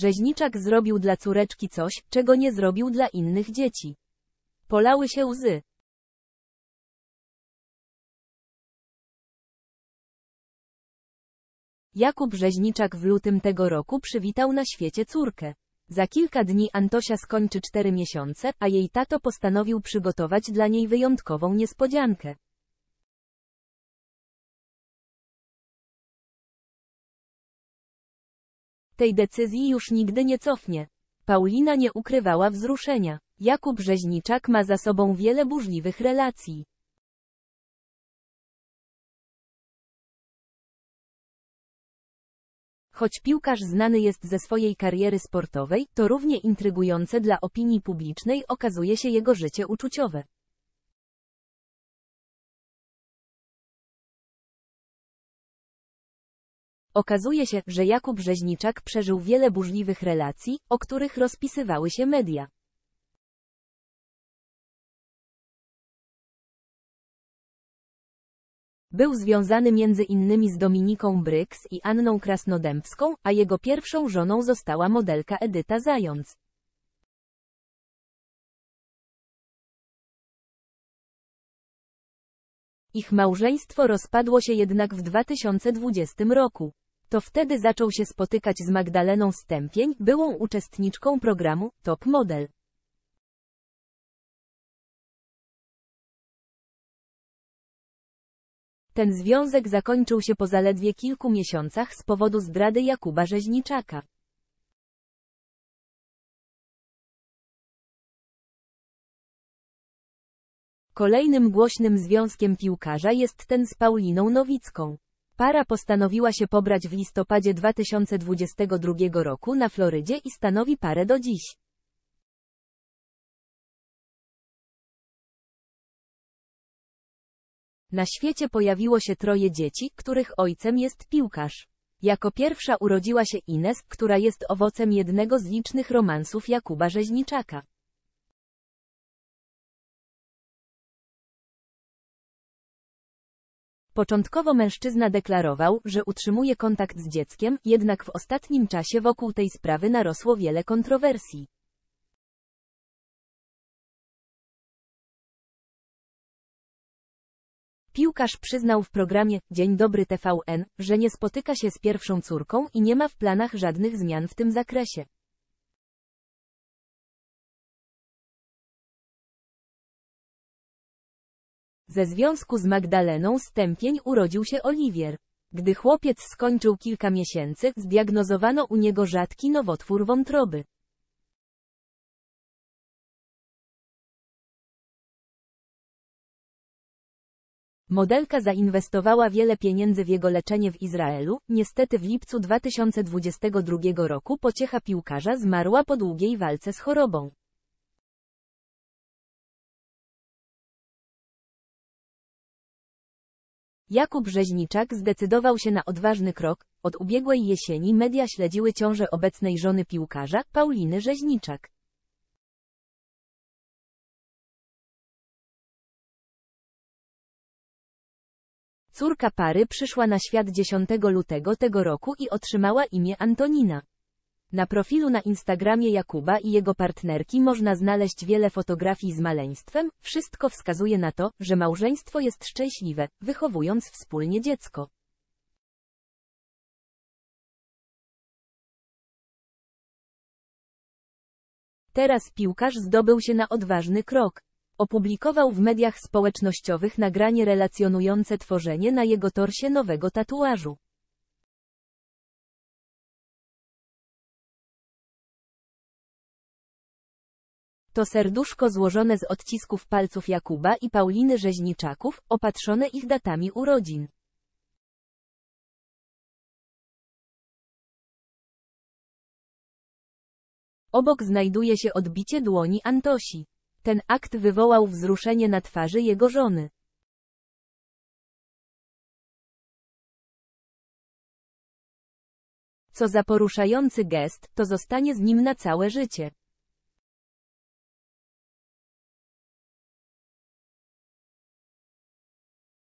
Rzeźniczak zrobił dla córeczki coś, czego nie zrobił dla innych dzieci. Polały się łzy. Jakub Rzeźniczak w lutym tego roku przywitał na świecie córkę. Za kilka dni Antosia skończy cztery miesiące, a jej tato postanowił przygotować dla niej wyjątkową niespodziankę. tej decyzji już nigdy nie cofnie. Paulina nie ukrywała wzruszenia. Jakub Rzeźniczak ma za sobą wiele burzliwych relacji. Choć piłkarz znany jest ze swojej kariery sportowej, to równie intrygujące dla opinii publicznej okazuje się jego życie uczuciowe. Okazuje się, że Jakub Rzeźniczak przeżył wiele burzliwych relacji, o których rozpisywały się media. Był związany między innymi z Dominiką Bryks i Anną Krasnodębską, a jego pierwszą żoną została modelka Edyta Zając. Ich małżeństwo rozpadło się jednak w 2020 roku. To wtedy zaczął się spotykać z Magdaleną Stępień, byłą uczestniczką programu Top Model. Ten związek zakończył się po zaledwie kilku miesiącach z powodu zdrady Jakuba Rzeźniczaka. Kolejnym głośnym związkiem piłkarza jest ten z Pauliną Nowicką. Para postanowiła się pobrać w listopadzie 2022 roku na Florydzie i stanowi parę do dziś. Na świecie pojawiło się troje dzieci, których ojcem jest piłkarz. Jako pierwsza urodziła się Ines, która jest owocem jednego z licznych romansów Jakuba Rzeźniczaka. Początkowo mężczyzna deklarował, że utrzymuje kontakt z dzieckiem, jednak w ostatnim czasie wokół tej sprawy narosło wiele kontrowersji. Piłkarz przyznał w programie Dzień Dobry TVN, że nie spotyka się z pierwszą córką i nie ma w planach żadnych zmian w tym zakresie. Ze związku z Magdaleną Stępień urodził się Oliwier. Gdy chłopiec skończył kilka miesięcy, zdiagnozowano u niego rzadki nowotwór wątroby. Modelka zainwestowała wiele pieniędzy w jego leczenie w Izraelu, niestety w lipcu 2022 roku pociecha piłkarza zmarła po długiej walce z chorobą. Jakub Rzeźniczak zdecydował się na odważny krok. Od ubiegłej jesieni media śledziły ciążę obecnej żony piłkarza, Pauliny Rzeźniczak. Córka pary przyszła na świat 10 lutego tego roku i otrzymała imię Antonina. Na profilu na Instagramie Jakuba i jego partnerki można znaleźć wiele fotografii z maleństwem, wszystko wskazuje na to, że małżeństwo jest szczęśliwe, wychowując wspólnie dziecko. Teraz piłkarz zdobył się na odważny krok. Opublikował w mediach społecznościowych nagranie relacjonujące tworzenie na jego torsie nowego tatuażu. To serduszko złożone z odcisków palców Jakuba i Pauliny Rzeźniczaków, opatrzone ich datami urodzin. Obok znajduje się odbicie dłoni Antosi. Ten akt wywołał wzruszenie na twarzy jego żony. Co za poruszający gest, to zostanie z nim na całe życie.